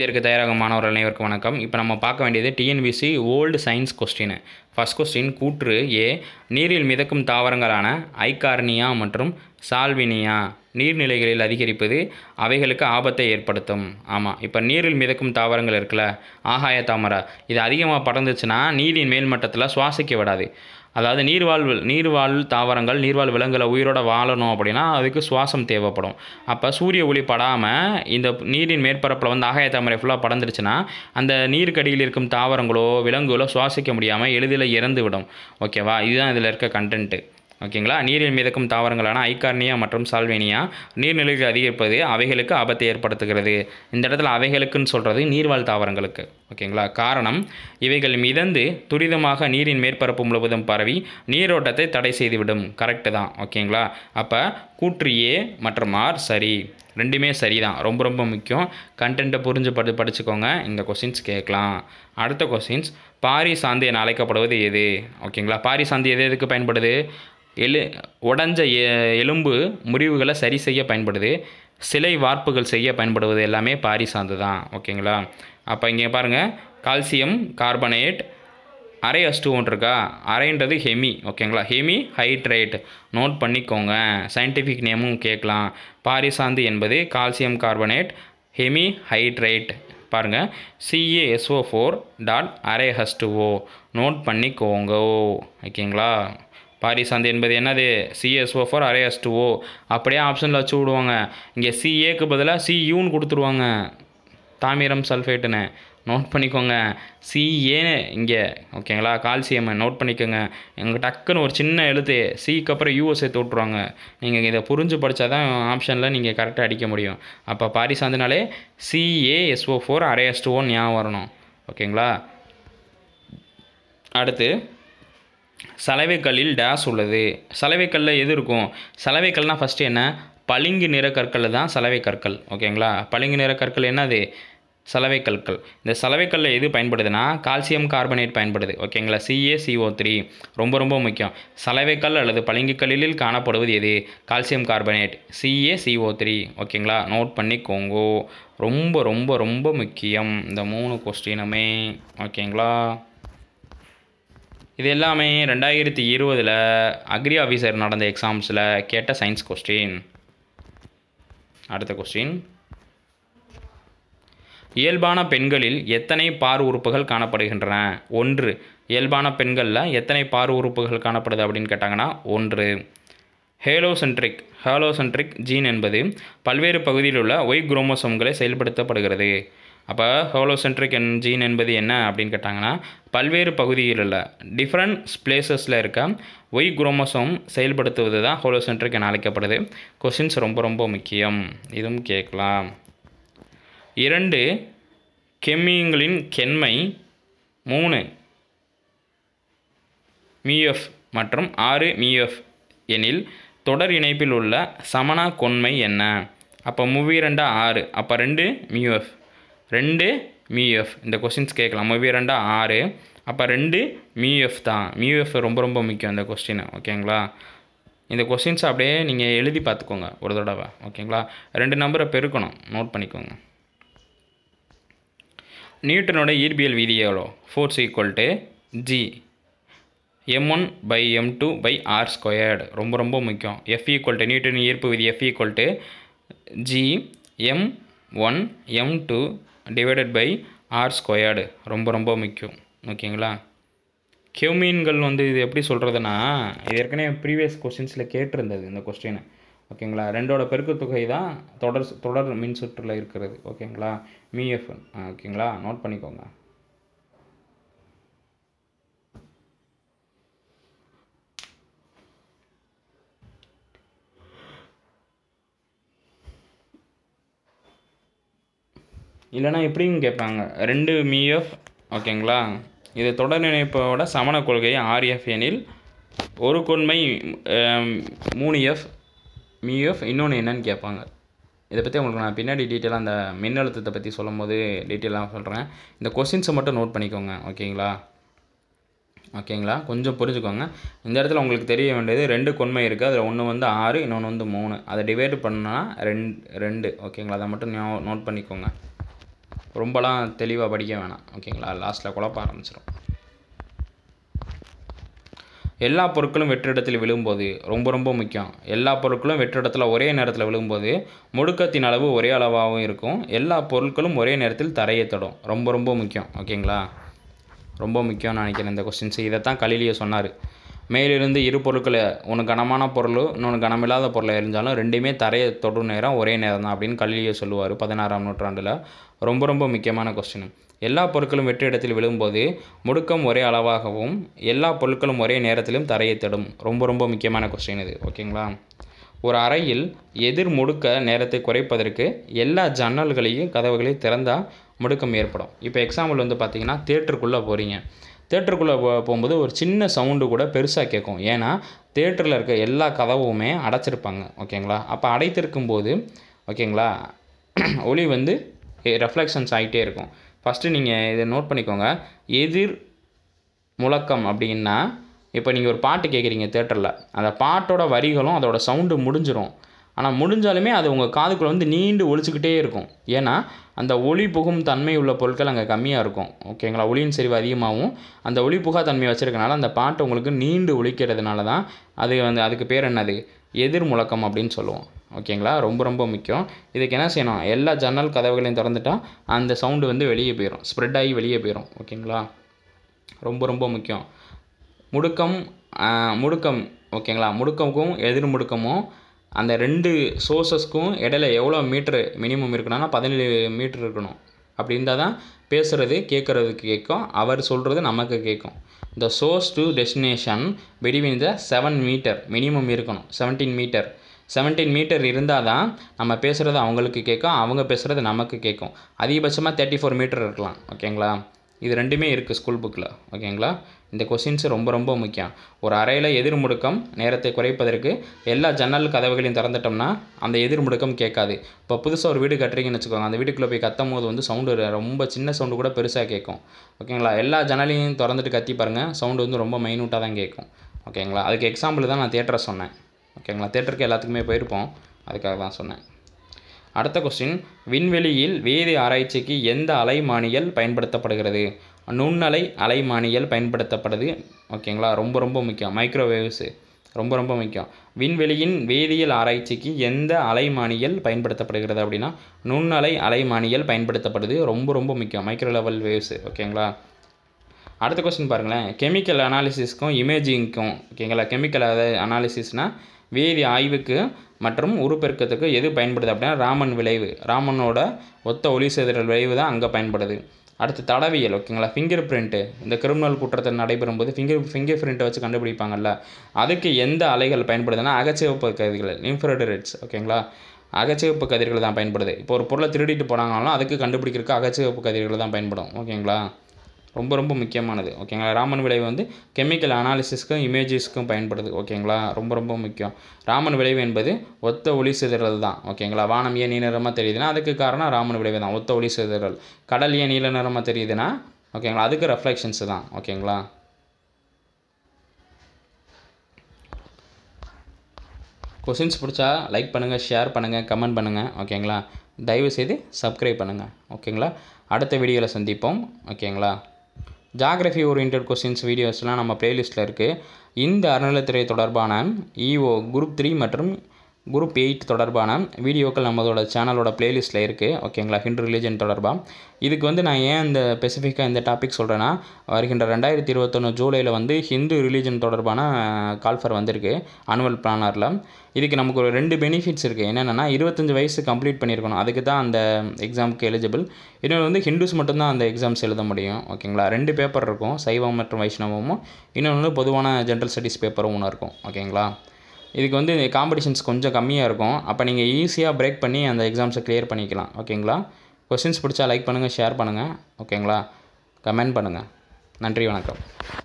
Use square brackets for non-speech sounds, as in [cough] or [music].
தேர்வுக்கு தயாராகும் மாணவர்கள் அனைவருக்கும் வணக்கம் இப்போ நம்ம பார்க்க வேண்டியது TNPSC old science question first question கூற்று ஏ நீரில் மிதக்கும் தாவரங்களான ஐகார்னியா மற்றும் சால்வினியா நீர்நிலைகளில் அதிகரிப்பது அவைகளுக்கு ஆபத்தை ஏற்படுத்தும் ஆமாம் இப்போ நீரில் மிதக்கும் தாவரங்கள் இருக்குல்ல ஆகாய தாமரா இது அதிகமாக படர்ந்துச்சுன்னா நீரின் மேல்மட்டத்தில் சுவாசிக்க விடாது அதாவது நீர்வாழ் நீர்வாழ் தாவரங்கள் நீர்வாழ் விலங்குகளை உயிரோட வாழணும் அப்படின்னா அதுக்கு சுவாசம் தேவைப்படும் அப்போ சூரிய ஒளி படாமல் இந்த நீரின் மேற்பரப்பில் வந்து ஆகாய தாமரை ஃபுல்லாக படந்துருச்சுன்னா அந்த நீருக்கடியில் இருக்கும் தாவரங்களோ விலங்குகளோ சுவாசிக்க முடியாமல் எளிதில் இறந்து விடும் ஓகேவா இதுதான் இதில் இருக்க கண்டென்ட்டு ஓகேங்களா நீரில் மிதக்கும் தாவரங்களான ஐகார்னியா மற்றும் சால்வேனியா நீர்நிலைகள் அதிகரிப்பது அவைகளுக்கு ஆபத்தை ஏற்படுத்துகிறது இந்த இடத்துல அவைகளுக்குன்னு சொல்கிறது நீர்வாழ் தாவரங்களுக்கு ஓகேங்களா காரணம் இவைகள் மிதந்து துரிதமாக நீரின் மேற்பரப்பு முழுவதும் பரவி நீரோட்டத்தை தடை செய்துவிடும் கரெக்டு தான் ஓகேங்களா அப்போ கூற்று ஏ மற்றும் ஆர் சரி ரெண்டுமே சரி தான் ரொம்ப ரொம்ப முக்கியம் கண்டென்ட்டை புரிஞ்சு படி படிச்சுக்கோங்க இந்த கொஸ்டின்ஸ் கேட்கலாம் அடுத்த கொஸ்டின்ஸ் பாரி சாந்தி என அழைக்கப்படுவது எது ஓகேங்களா பாரி சாந்தி எது எதுக்கு பயன்படுது எலு உடஞ்ச எலும்பு முறிவுகளை சரி செய்ய பயன்படுது சிலை வார்ப்புகள் செய்ய பயன்படுவது எல்லாமே பாரி சார்ந்து தான் ஓகேங்களா அப்போ இங்கே பாருங்கள் கால்சியம் கார்பனேட் அரை அஸ்டு ஒன்று இருக்கா அரைன்றது ஹெமி ஓகேங்களா ஹெமி ஹைட்ரேட் நோட் பண்ணிக்கோங்க சயின்டிஃபிக் நேமும் கேட்கலாம் பாரிசாந்து என்பது கால்சியம் கார்பனேட் ஹெமி ஹைட்ரேட் பாருங்கள் சிஏஎஸ்ஓ ஃபோர் டாட் அரை ஹஸ்டுவோ நோட் பண்ணிக்கோங்க ஓகேங்களா பாரிசாந்து என்பது என்னது சிஎஸ்ஓ ஃபார் அரேஎஸ் டூ ஓ அப்படியே ஆப்ஷனில் வச்சு விடுவாங்க இங்கே சிஏக்கு பதிலாக சியூன்னு கொடுத்துருவாங்க தாமிரம் சல்ஃபேட்டுன்னு நோட் பண்ணிக்கோங்க சிஏன்னு இங்கே ஓகேங்களா கால்சியம் நோட் பண்ணிக்கோங்க எங்கள் டக்குன்னு ஒரு சின்ன எழுத்து சிக்கு அப்புறம் யூஎஸ் சேர்த்து விட்ருவாங்க நீங்கள் இதை புரிஞ்சு படித்தா தான் ஆப்ஷனில் நீங்கள் கரெக்டாக அடிக்க முடியும் அப்போ பாரிசாந்துனாலே சிஏஎஸ்ஓ ஃபோர் அரேஎஸ்டுஓன்னு ஞாபகம் வரணும் ஓகேங்களா அடுத்து சலவைக்கல்லில் டேஸ் உள்ளது சலவைக்கல்லில் எது இருக்கும் சலவைக்கல்னால் ஃபஸ்ட்டு என்ன பளிங்கு நிற கற்களில் தான் சலவை கற்கள் ஓகேங்களா பளிங்கு நிற கற்கள் என்னது சலவை கற்கள் இந்த சலவைக்கல்லில் எது பயன்படுதுன்னா கால்சியம் கார்பனேட் பயன்படுது ஓகேங்களா சிஏ சிஓ த்ரீ ரொம்ப ரொம்ப முக்கியம் சலவைக்கல் அல்லது பளிங்கு கல்லில் காணப்படுவது எது calcium carbonate C A C O three ஓகேங்களா நோட் பண்ணிக்கோங்கோ ரொம்ப ரொம்ப ரொம்ப முக்கியம் இந்த மூணு கொஸ்டினுமே ஓகேங்களா இது எல்லாமே ரெண்டாயிரத்தி இருபதில் அக்ரி ஆஃபீஸர் நடந்த எக்ஸாம்ஸில் கேட்ட சயின்ஸ் கொஸ்டின் அடுத்த கொஸ்டின் இயல்பான பெண்களில் எத்தனை பார் உறுப்புகள் காணப்படுகின்றன ஒன்று இயல்பான பெண்களில் எத்தனை பார் உறுப்புகள் காணப்படுது அப்படின்னு கேட்டாங்கன்னா ஒன்று ஹேலோசென்ட்ரிக் ஹேலோசென்ட்ரிக் ஜீன் என்பது பல்வேறு பகுதியில் உள்ள ஒய் குரோமோசோம்களை செயல்படுத்தப்படுகிறது அப்போ ஹோலோசென்ட்ரிக் ஜீன் என்பது என்ன அப்படின்னு கேட்டாங்கன்னா பல்வேறு பகுதிகளில் டிஃப்ரெண்ட்ஸ் பிளேசஸில் இருக்க ஒய் குரோமோசோம் செயல்படுத்துவது தான் ஹோலோசென்ட்ரிக் என அழைக்கப்படுது கொஷின்ஸ் ரொம்ப ரொம்ப முக்கியம் இதுவும் கேட்கலாம் இரண்டு கெம்மியங்களின் கெண்மை மூணு மிஎஃப் மற்றும் ஆறு மியூஎஃப் எனில் தொடர் இணைப்பில் உள்ள சமனா கொன்மை என்ன அப்போ மூவி ரெண்டா ஆறு அப்போ ரெண்டு மியூஎஃப் ரெண்டு மியூஎஃப் இந்த கொஸ்டின்ஸ் கேட்கலாம் மூவி ரெண்டா ஆறு அப்போ ரெண்டு மியூஎஃப் தான் மியூஎஃப் ரொம்ப ரொம்ப முக்கியம் இந்த கொஸ்டின் ஓகேங்களா இந்த கொஸ்டின்ஸ் அப்படியே நீங்கள் எழுதி பார்த்துக்கோங்க ஒரு தடவை ஓகேங்களா ரெண்டு நம்பரை பெருக்கணும் நோட் பண்ணிக்கோங்க நியூட்டனோட இயற்பியல் விதி எவ்வளோ force equal to G M one by M two by R squared ரொம்ப ரொம்ப முக்கியம் எஃப் ஈக்குவல் டு நியூட்டன் ஈர்ப்பு விதி F equal to G M one M two divided by R squared ரொம்ப ரொம்ப முக்கியம் ஓகேங்களா கெவ்மீன்கள் வந்து இது எப்படி சொல்கிறதுனா இது ஏற்கனவே ப்ரீவியஸ் கொஸ்டின்ஸில் கேட்டிருந்தது இந்த கொஸ்டினை ஓகேங்களா ரெண்டோட பெருக்கு தொகை தான் தொடர் தொடர் மின்சுற்றில் இருக்கிறது ஓகேங்களா மிஎஃப் ஓகேங்களா நோட் பண்ணிக்கோங்க இல்லைனா எப்படின்னு கேட்பாங்க ரெண்டு மீஎஃப் ஓகேங்களா இது தொடர் நினைப்போட சமண கொள்கை ஆர்எஃப் எனில் ஒரு கொன்மை மூணு எஃப் மீஎஃப் இன்னொன்று என்னன்னு கேட்பாங்க இதை பற்றி உங்களுக்கு நான் பின்னாடி டீட்டெயிலாக அந்த மின்னழுத்தத்தை பற்றி சொல்லும் போது டீட்டெயிலாக சொல்கிறேன் இந்த கொஷின்ஸை மட்டும் நோட் பண்ணிக்கோங்க ஓகேங்களா ஓகேங்களா கொஞ்சம் புரிஞ்சுக்கோங்க இந்த இடத்துல உங்களுக்கு தெரிய வேண்டியது ரெண்டு கொண்மை இருக்குது அதில் ஒன்று வந்து ஆறு இன்னொன்று வந்து மூணு அதை டிவைடு பண்ணால் ரெண்டு ரெண்டு ஓகேங்களா அதை மட்டும் நோட் பண்ணிக்கோங்க ரொம்பலாம் தெளிவாக படிக்க வேணாம் ஓகேங்களா லாஸ்ட்டில் குழப்ப ஆரம்பிச்சிடும் எல்லா பொருட்களும் வெற்றிடத்தில் விழும்போது ரொம்ப ரொம்ப முக்கியம் எல்லா பொருட்களும் வெற்றிடத்தில் ஒரே நேரத்தில் விழும்போது முடுக்கத்தின் அளவு ஒரே அளவாகவும் இருக்கும் எல்லா பொருட்களும் ஒரே நேரத்தில் தரையை தொடும் ரொம்ப ரொம்ப முக்கியம் ஓகேங்களா ரொம்ப முக்கியம்னு நினைக்கிறேன் இந்த இதை இதைத்தான் கலிலியோ சொன்னார் மேலிருந்து இரு பொருட்களை ஒன்று கனமான பொருள் இன்னொன்று கனமில்லாத பொருளை எரிஞ்சாலும் ரெண்டுமே தரையை தொடும் நேரம் ஒரே நேரம் தான் அப்படின்னு கல்வியை சொல்லுவார் பதினாறாம் நூற்றாண்டில் ரொம்ப ரொம்ப முக்கியமான கொஸ்டின் எல்லா பொருட்களும் வெற்று இடத்தில் விழும்போது முடுக்கம் ஒரே அளவாகவும் எல்லா பொருட்களும் ஒரே நேரத்திலும் தரையை தடும் ரொம்ப ரொம்ப முக்கியமான கொஸ்டின் இது ஓகேங்களா ஒரு அறையில் எதிர் முடுக்க நேரத்தை குறைப்பதற்கு எல்லா ஜன்னல்களையும் கதவுகளையும் திறந்தால் முடுக்கம் ஏற்படும் இப்போ எக்ஸாம்பிள் வந்து பார்த்திங்கன்னா தேட்டருக்குள்ளே போகிறீங்க தேட்டருக்குள்ளே போகும்போது ஒரு சின்ன சவுண்டு கூட பெருசாக கேட்கும் ஏன்னா தேட்டரில் இருக்க எல்லா கதவுமே அடைச்சிருப்பாங்க ஓகேங்களா அப்போ அடைத்திருக்கும் போது ஓகேங்களா [clears throat] ஒளி வந்து ரெஃப்ளெக்ஷன்ஸ் ஆகிட்டே இருக்கும் ஃபஸ்ட்டு நீங்கள் இதை நோட் பண்ணிக்கோங்க எதிர் முழக்கம் அப்படின்னா இப்போ நீங்கள் ஒரு பாட்டு கேட்குறீங்க தேட்டரில் அந்த பாட்டோட வரிகளும் அதோடய சவுண்டு முடிஞ்சிடும் ஆனால் முடிஞ்சாலுமே அது உங்கள் காதுக்குள்ளே வந்து நீண்டு ஒழிச்சிக்கிட்டே இருக்கும் ஏன்னா அந்த ஒளி புகும் தன்மை உள்ள பொருட்கள் அங்கே கம்மியாக இருக்கும் ஓகேங்களா ஒளியின் செறிவு அதிகமாகவும் அந்த ஒளி புகா தன்மை வச்சுருக்கனால அந்த பாட்டு உங்களுக்கு நீண்டு ஒழிக்கிறதுனால தான் அது வந்து அதுக்கு பேர் என்னது எதிர் முழக்கம் அப்படின்னு சொல்லுவோம் ஓகேங்களா ரொம்ப ரொம்ப முக்கியம் இதுக்கு என்ன செய்யணும் எல்லா ஜன்னல் கதவுகளையும் திறந்துட்டால் அந்த சவுண்டு வந்து வெளியே போயிடும் ஸ்ப்ரெட் ஆகி வெளியே போயிடும் ஓகேங்களா ரொம்ப ரொம்ப முக்கியம் முடுக்கம் முடுக்கம் ஓகேங்களா முடுக்கமுக்கும் எதிர் முடுக்கமும் அந்த ரெண்டு சோர்ஸஸ்க்கும் இடையில எவ்வளோ மீட்ரு மினிமம் இருக்கணும்னா பதினேழு மீட்ரு இருக்கணும் அப்படி இருந்தால் தான் பேசுகிறது கேட்குறதுக்கு கேட்கும் அவர் சொல்கிறது நமக்கு கேட்கும் the source to destination between the seven meter minimum இருக்கணும் செவன்டீன் மீட்டர் செவன்டீன் மீட்டர் இருந்தால் தான் நம்ம பேசுகிறது அவங்களுக்கு கேட்கும் அவங்க பேசுகிறது நமக்கு கேட்கும் அதிகபட்சமாக தேர்ட்டி ஃபோர் மீட்டர் இருக்கலாம் ஓகேங்களா இது ரெண்டுமே இருக்குது ஸ்கூல் புக்கில் ஓகேங்களா இந்த கொஷின்ஸ் ரொம்ப ரொம்ப முக்கியம் ஒரு அறையில் எதிர் முடுக்கம் நேரத்தை குறைப்பதற்கு எல்லா ஜன்னல் கதவுகளையும் திறந்துட்டோம்னா அந்த எதிர் முடுக்கம் கேட்காது இப்போ புதுசாக ஒரு வீடு கட்டுறீங்கன்னு வச்சுக்கோங்க அந்த வீட்டுக்குள்ளே போய் கத்தும் போது வந்து சவுண்டு ரொம்ப சின்ன சவுண்டு கூட பெருசாக கேட்கும் ஓகேங்களா எல்லா ஜன்னலையும் திறந்துட்டு கத்தி பாருங்கள் சவுண்டு வந்து ரொம்ப மைனூட்டாக தான் கேட்கும் ஓகேங்களா அதுக்கு எக்ஸாம்பிள் தான் நான் தேட்டரை சொன்னேன் ஓகேங்களா தேட்டருக்கு எல்லாத்துக்குமே போயிருப்போம் அதுக்காக தான் சொன்னேன் அடுத்த கொஸ்டின் விண்வெளியில் வேதி ஆராய்ச்சிக்கு எந்த அலைமானியல் பயன்படுத்தப்படுகிறது நுண்ணலை அலைமானியல் பயன்படுத்தப்படுது ஓகேங்களா ரொம்ப ரொம்ப முக்கியம் மைக்ரோவேவ்ஸு ரொம்ப ரொம்ப முக்கியம் விண்வெளியின் வேதியியல் ஆராய்ச்சிக்கு எந்த அலைமானியல் பயன்படுத்தப்படுகிறது அப்படின்னா நுண்ணலை அலைமானியல் பயன்படுத்தப்படுது ரொம்ப ரொம்ப முக்கியம் மைக்ரோ லெவல் வேவ்ஸ் ஓகேங்களா அடுத்த கொஸ்டின் பாருங்களேன் கெமிக்கல் அனாலிசிஸ்க்கும் இமேஜிங்க்கும் ஓகேங்களா கெமிக்கல் அனாலிசிஸ்னால் வேதி ஆய்வுக்கு மற்றும் உருப்பெருக்கத்துக்கு எது பயன்படுது அப்படின்னா ராமன் விளைவு ராமனோட ஒத்த ஒளி சிதறல் விளைவு தான் அங்கே பயன்படுது அடுத்து தடவியல் ஓகேங்களா ஃபிங்கர் பிரிண்ட்டு இந்த கிரிமினல் குற்றத்தை நடைபெறும் போது ஃபிங்கர் ஃபிங்கர் பிரிண்ட்டை வச்சு கண்டுபிடிப்பாங்கல்ல அதுக்கு எந்த அலைகள் பயன்படுதுன்னா அகச்சிவப்பு கதிர்கள் இன்ஃப்ராட் ஓகேங்களா அகச்சிவப்பு கதிர்கள் தான் பயன்படுது இப்போ ஒரு பொருளை திருடிட்டு போனாங்கனாலும் அதுக்கு கண்டுபிடிக்கிறதுக்கு அகச்சிவப்பு கதிர்கள் தான் பயன்படும் ஓகேங்களா ரொம்ப ரொம்ப முக்கியமானது ஓகேங்களா ராமன் விளைவு வந்து கெமிக்கல் அனாலிசிஸ்க்கும் இமேஜஸ்க்கும் பயன்படுது ஓகேங்களா ரொம்ப ரொம்ப முக்கியம் ராமன் விளைவு என்பது ஒத்த ஒளி சிதறல் தான் ஓகேங்களா வானம் ஏன் நிறமாக தெரியுதுன்னா அதுக்கு காரணம் ராமன் விளைவு தான் ஒத்த ஒளி சிதறல் கடல் ஏன் நீல நிறமாக தெரியுதுன்னா ஓகேங்களா அதுக்கு ரெஃப்ளெக்ஷன்ஸ் தான் ஓகேங்களா கொஷின்ஸ் பிடிச்சா லைக் பண்ணுங்கள் ஷேர் பண்ணுங்கள் கமெண்ட் பண்ணுங்கள் ஓகேங்களா தயவுசெய்து சப்ஸ்கிரைப் பண்ணுங்கள் ஓகேங்களா அடுத்த வீடியோவில் சந்திப்போம் ஓகேங்களா ஜாகிரஃபி ஓரியன்ட் கொஸ்டின்ஸ் வீடியோஸ்லாம் நம்ம ப்ளேலிஸ்ட்டில் இருக்குது இந்த அறநிலைத்துறை தொடர்பான இஓ குரூப் த்ரீ மற்றும் குரூப் எயிட் தொடர்பான வீடியோக்கள் நம்மளோட சேனலோட ப்ளேலிஸ்ட்டில் இருக்குது ஓகேங்களா ஹிந்து ரிலீஜன் தொடர்பாக இதுக்கு வந்து நான் ஏன் இந்த ஸ்பெசிஃபிக்காக இந்த டாபிக் சொல்கிறேன்னா வருகின்ற ரெண்டாயிரத்தி இருபத்தொன்று ஜூலையில் வந்து ஹிந்து ரிலீஜன் தொடர்பான கால்ஃபர் வந்திருக்கு ஆனுவல் பிளானரில் இதுக்கு நமக்கு ஒரு ரெண்டு பெனிஃபிட்ஸ் இருக்குது என்னென்னா இருபத்தஞ்சி வயசு கம்ப்ளீட் பண்ணியிருக்கணும் அதுக்கு தான் அந்த எக்ஸாமுக்கு எலிஜிபிள் இன்னொன்று வந்து ஹிந்துஸ் மட்டும்தான் அந்த எக்ஸாம்ஸ் எழுத முடியும் ஓகேங்களா ரெண்டு பேப்பர் இருக்கும் சைவம் மற்றும் வைஷ்ணவமும் இன்னொன்று வந்து பொதுவான ஜென்ரல் ஸ்டடீஸ் பேப்பரும் ஒன்று இருக்கும் ஓகேங்களா இதுக்கு வந்து காம்படிஷன்ஸ் கொஞ்சம் கம்மியாக இருக்கும் அப்போ நீங்கள் ஈஸியாக பிரேக் பண்ணி அந்த எக்ஸாம்ஸை கிளியர் பண்ணிக்கலாம் ஓகேங்களா கொஸ்டின்ஸ் பிடிச்சா லைக் பண்ணுங்கள் ஷேர் பண்ணுங்கள் ஓகேங்களா கமெண்ட் பண்ணுங்கள் நன்றி வணக்கம்